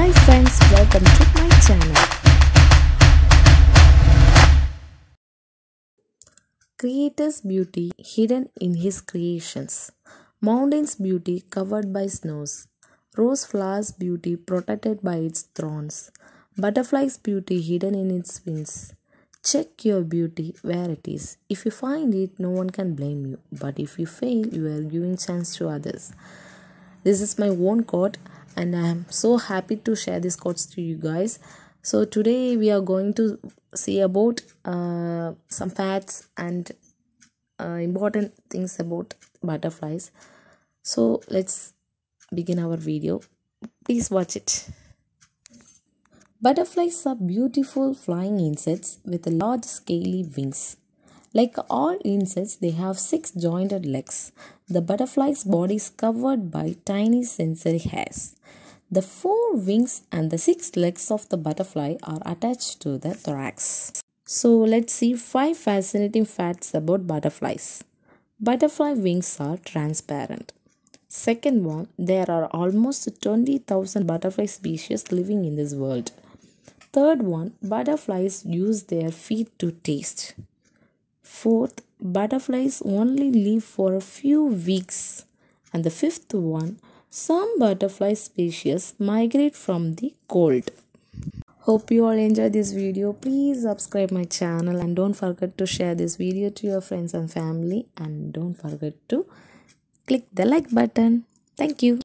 Hi friends, welcome to my channel. Creator's beauty hidden in his creations. Mountains beauty covered by snows. Rose flowers beauty protected by its thorns. Butterflies beauty hidden in its wings. Check your beauty where it is. If you find it, no one can blame you. But if you fail, you are giving chance to others. This is my own quote and i'm so happy to share these quotes to you guys so today we are going to see about uh, some facts and uh, important things about butterflies so let's begin our video please watch it butterflies are beautiful flying insects with large scaly wings like all insects, they have six jointed legs. The butterfly's body is covered by tiny sensory hairs. The four wings and the six legs of the butterfly are attached to the thorax. So let's see five fascinating facts about butterflies. Butterfly wings are transparent. Second one, there are almost 20,000 butterfly species living in this world. Third one, butterflies use their feet to taste. Fourth, butterflies only live for a few weeks. And the fifth one, some butterfly species migrate from the cold. Hope you all enjoyed this video. Please subscribe my channel and don't forget to share this video to your friends and family and don't forget to click the like button. Thank you.